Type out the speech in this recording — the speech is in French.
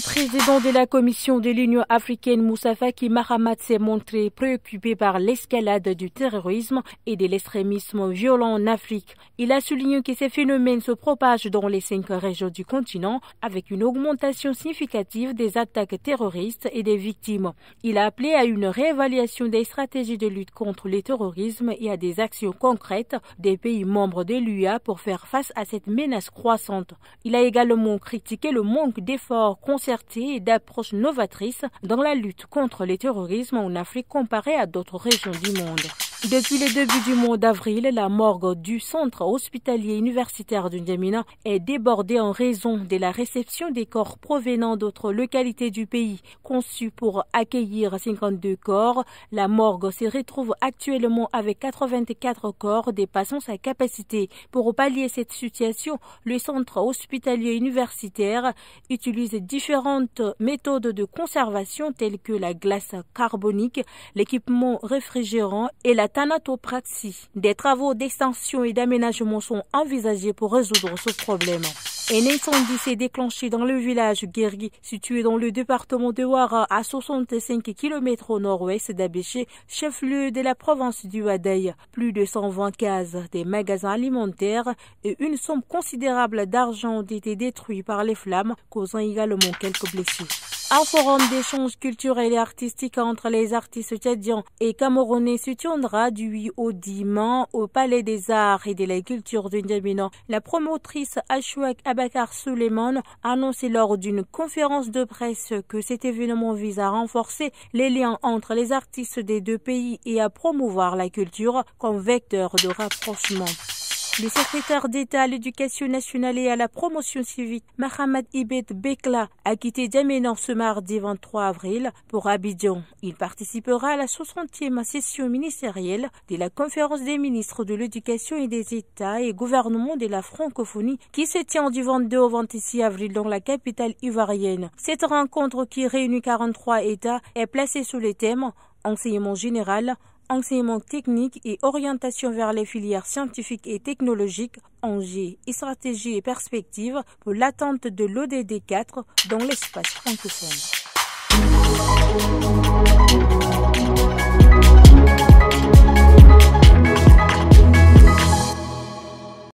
Le président de la commission de l'Union africaine, Moussa Faki Mahamat, s'est montré préoccupé par l'escalade du terrorisme et de l'extrémisme violent en Afrique. Il a souligné que ces phénomènes se propagent dans les cinq régions du continent avec une augmentation significative des attaques terroristes et des victimes. Il a appelé à une réévaluation des stratégies de lutte contre le terrorisme et à des actions concrètes des pays membres de l'UA pour faire face à cette menace croissante. Il a également critiqué le manque d'efforts concernant et d'approches novatrices dans la lutte contre le terrorisme en Afrique comparée à d'autres régions du monde. Depuis le début du mois d'avril, la morgue du centre hospitalier universitaire du est débordée en raison de la réception des corps provenant d'autres localités du pays. Conçue pour accueillir 52 corps, la morgue se retrouve actuellement avec 84 corps dépassant sa capacité. Pour pallier cette situation, le centre hospitalier universitaire utilise différentes méthodes de conservation telles que la glace carbonique, l'équipement réfrigérant et la Tanatopraxi. Des travaux d'extension et d'aménagement sont envisagés pour résoudre ce problème. Un incendie s'est déclenché dans le village Guergui, situé dans le département de Ouara, à 65 km au nord-ouest d'Abéché, chef-lieu de la province du Wadaï. Plus de 120 cases, des magasins alimentaires et une somme considérable d'argent ont été détruits par les flammes, causant également quelques blessures. Un forum d'échange culturel et artistique entre les artistes tchadiens et camerounais se tiendra du 8 au 10 au Palais des Arts et de la Culture du N'Djamena. La promotrice Ashwak Abakar Suleiman a annoncé lors d'une conférence de presse que cet événement vise à renforcer les liens entre les artistes des deux pays et à promouvoir la culture comme vecteur de rapprochement. Le secrétaire d'État à l'éducation nationale et à la promotion civique, Mohamed Ibet Bekla, a quitté Djaménor ce mardi 23 avril pour Abidjan. Il participera à la 60e session ministérielle de la conférence des ministres de l'éducation et des États et gouvernements de la francophonie qui se tient du 22 au 26 avril dans la capitale ivoirienne. Cette rencontre qui réunit 43 États est placée sous le thème enseignement général, enseignement technique et orientation vers les filières scientifiques et technologiques, enjeux et stratégie et perspectives pour l'attente de l'ODD 4 dans l'espace francophone.